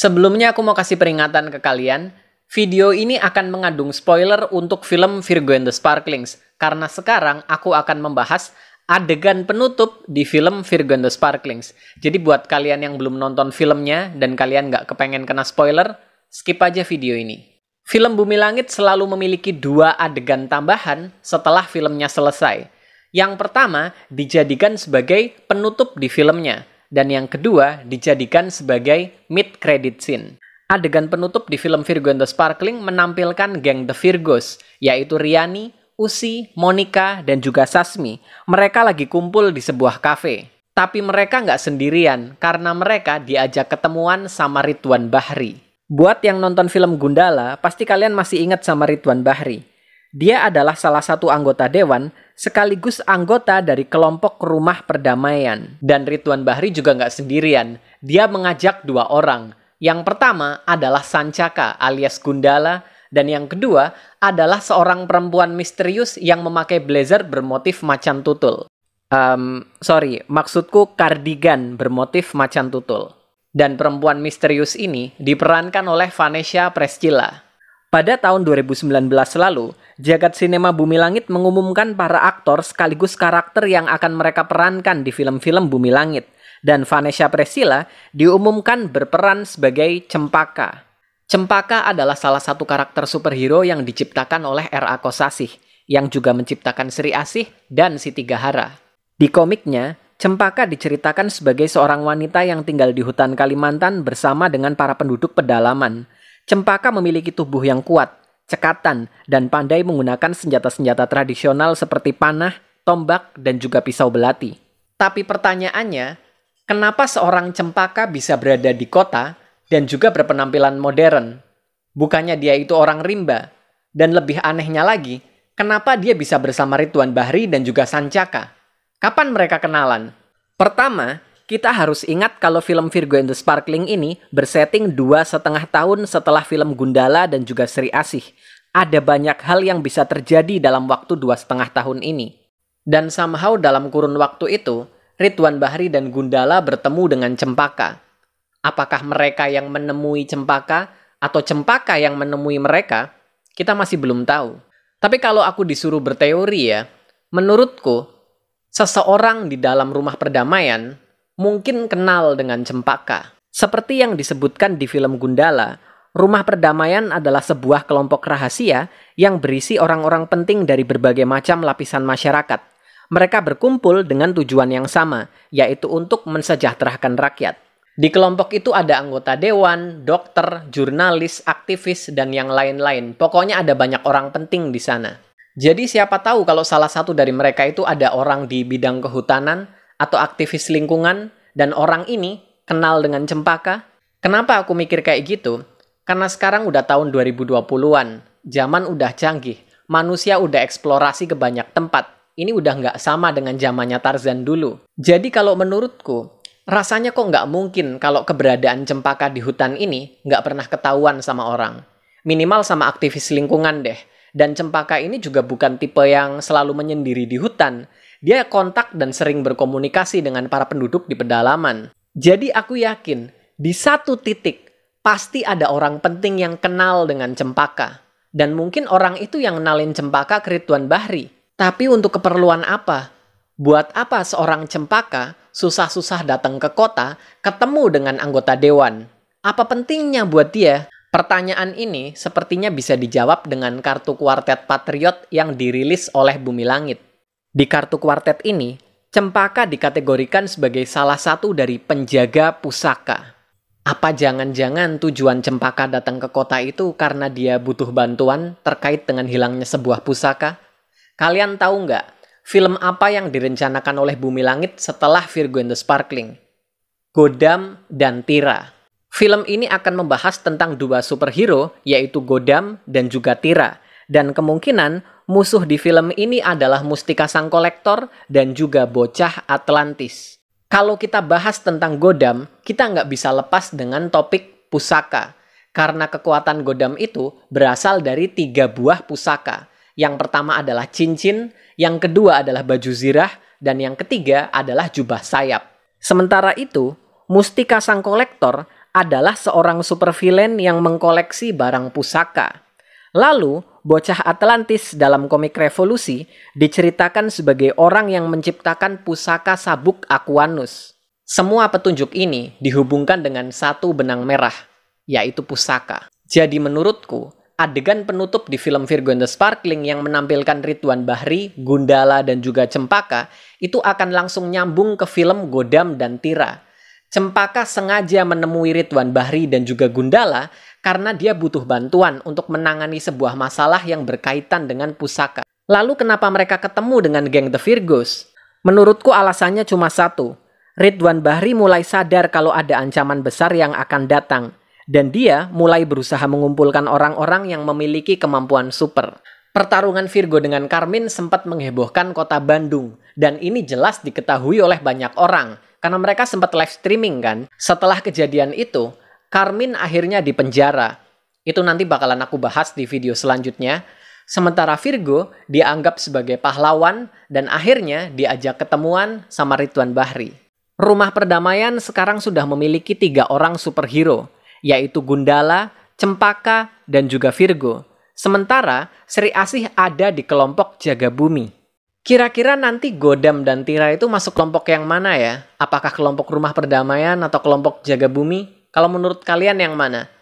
Sebelumnya aku mau kasih peringatan ke kalian, video ini akan mengandung spoiler untuk film Virgo and the Sparklings, karena sekarang aku akan membahas adegan penutup di film Virgo and the Sparklings. Jadi buat kalian yang belum nonton filmnya dan kalian nggak kepengen kena spoiler, skip aja video ini. Film Bumi Langit selalu memiliki dua adegan tambahan setelah filmnya selesai. Yang pertama dijadikan sebagai penutup di filmnya, dan yang kedua dijadikan sebagai mid-credit scene. Adegan penutup di film Virgo and the Sparkling menampilkan geng The Virgos, yaitu Riani, Usi, Monica, dan juga Sasmi. Mereka lagi kumpul di sebuah kafe. Tapi mereka nggak sendirian, karena mereka diajak ketemuan sama Ridwan Bahri. Buat yang nonton film Gundala, pasti kalian masih ingat sama Ridwan Bahri. Dia adalah salah satu anggota dewan sekaligus anggota dari kelompok Rumah Perdamaian. Dan Ridwan Bahri juga nggak sendirian. Dia mengajak dua orang. Yang pertama adalah Sancaka alias Gundala dan yang kedua adalah seorang perempuan misterius yang memakai blazer bermotif macan tutul. Um, sorry, maksudku kardigan bermotif macan tutul. Dan perempuan misterius ini diperankan oleh Vanessa Prescilla. Pada tahun 2019 lalu, Jagat Sinema Bumi Langit mengumumkan para aktor sekaligus karakter yang akan mereka perankan di film-film Bumi Langit. Dan Vanessa Priscilla diumumkan berperan sebagai Cempaka. Cempaka adalah salah satu karakter superhero yang diciptakan oleh R.A. Kosasih, yang juga menciptakan Sri Asih dan Siti Gahara. Di komiknya, Cempaka diceritakan sebagai seorang wanita yang tinggal di hutan Kalimantan bersama dengan para penduduk pedalaman – Cempaka memiliki tubuh yang kuat, cekatan, dan pandai menggunakan senjata-senjata tradisional seperti panah, tombak, dan juga pisau belati. Tapi pertanyaannya, kenapa seorang cempaka bisa berada di kota dan juga berpenampilan modern? Bukannya dia itu orang rimba. Dan lebih anehnya lagi, kenapa dia bisa bersama Rituan Bahri dan juga Sancaka? Kapan mereka kenalan? Pertama, kita harus ingat kalau film Virgo and the Sparkling ini bersetting dua setengah tahun setelah film Gundala dan juga Sri Asih. Ada banyak hal yang bisa terjadi dalam waktu dua setengah tahun ini. Dan somehow dalam kurun waktu itu, Ridwan Bahri dan Gundala bertemu dengan Cempaka. Apakah mereka yang menemui Cempaka atau Cempaka yang menemui mereka? Kita masih belum tahu. Tapi kalau aku disuruh berteori ya, menurutku seseorang di dalam rumah perdamaian mungkin kenal dengan cempaka. Seperti yang disebutkan di film Gundala, Rumah Perdamaian adalah sebuah kelompok rahasia yang berisi orang-orang penting dari berbagai macam lapisan masyarakat. Mereka berkumpul dengan tujuan yang sama, yaitu untuk mensejahterakan rakyat. Di kelompok itu ada anggota dewan, dokter, jurnalis, aktivis, dan yang lain-lain. Pokoknya ada banyak orang penting di sana. Jadi siapa tahu kalau salah satu dari mereka itu ada orang di bidang kehutanan, atau aktivis lingkungan dan orang ini kenal dengan cempaka? Kenapa aku mikir kayak gitu? Karena sekarang udah tahun 2020-an, zaman udah canggih, manusia udah eksplorasi ke banyak tempat. Ini udah nggak sama dengan zamannya Tarzan dulu. Jadi kalau menurutku, rasanya kok nggak mungkin kalau keberadaan cempaka di hutan ini nggak pernah ketahuan sama orang. Minimal sama aktivis lingkungan deh. Dan cempaka ini juga bukan tipe yang selalu menyendiri di hutan. Dia kontak dan sering berkomunikasi dengan para penduduk di pedalaman. Jadi aku yakin di satu titik pasti ada orang penting yang kenal dengan Cempaka. Dan mungkin orang itu yang kenalin Cempaka ke Ridwan Bahri. Tapi untuk keperluan apa? Buat apa seorang Cempaka susah-susah datang ke kota ketemu dengan anggota dewan? Apa pentingnya buat dia? Pertanyaan ini sepertinya bisa dijawab dengan kartu kuartet Patriot yang dirilis oleh Bumi Langit. Di kartu kuartet ini, Cempaka dikategorikan sebagai salah satu dari penjaga pusaka. Apa jangan-jangan tujuan Cempaka datang ke kota itu karena dia butuh bantuan terkait dengan hilangnya sebuah pusaka? Kalian tahu nggak, film apa yang direncanakan oleh Bumi Langit setelah Virgo and the Sparkling? Godam dan Tira. Film ini akan membahas tentang dua superhero, yaitu Godam dan juga Tira. Dan kemungkinan Musuh di film ini adalah Mustika Sang Kolektor dan juga Bocah Atlantis. Kalau kita bahas tentang Godam, kita nggak bisa lepas dengan topik pusaka. Karena kekuatan Godam itu berasal dari tiga buah pusaka. Yang pertama adalah cincin, yang kedua adalah baju zirah, dan yang ketiga adalah jubah sayap. Sementara itu, Mustika Sang Kolektor adalah seorang supervillain yang mengkoleksi barang pusaka. Lalu, bocah Atlantis dalam komik Revolusi diceritakan sebagai orang yang menciptakan pusaka sabuk Aquanus. Semua petunjuk ini dihubungkan dengan satu benang merah, yaitu pusaka. Jadi menurutku, adegan penutup di film Virgo and the Sparkling yang menampilkan Ridwan Bahri, Gundala, dan juga Cempaka itu akan langsung nyambung ke film Godam dan Tira. Cempaka sengaja menemui Ridwan Bahri dan juga Gundala karena dia butuh bantuan untuk menangani sebuah masalah yang berkaitan dengan pusaka. Lalu kenapa mereka ketemu dengan geng The Virgos? Menurutku alasannya cuma satu. Ridwan Bahri mulai sadar kalau ada ancaman besar yang akan datang. Dan dia mulai berusaha mengumpulkan orang-orang yang memiliki kemampuan super. Pertarungan Virgo dengan Karmin sempat menghebohkan kota Bandung. Dan ini jelas diketahui oleh banyak orang. Karena mereka sempat live streaming kan. Setelah kejadian itu, Karmin akhirnya dipenjara. Itu nanti bakalan aku bahas di video selanjutnya. Sementara Virgo dianggap sebagai pahlawan dan akhirnya diajak ketemuan sama Ridwan Bahri. Rumah perdamaian sekarang sudah memiliki tiga orang superhero, yaitu Gundala, Cempaka, dan juga Virgo. Sementara Sri Asih ada di kelompok jaga bumi. Kira-kira nanti Godam dan Tira itu masuk kelompok yang mana ya? Apakah kelompok rumah perdamaian atau kelompok jaga bumi? Kalau menurut kalian yang mana?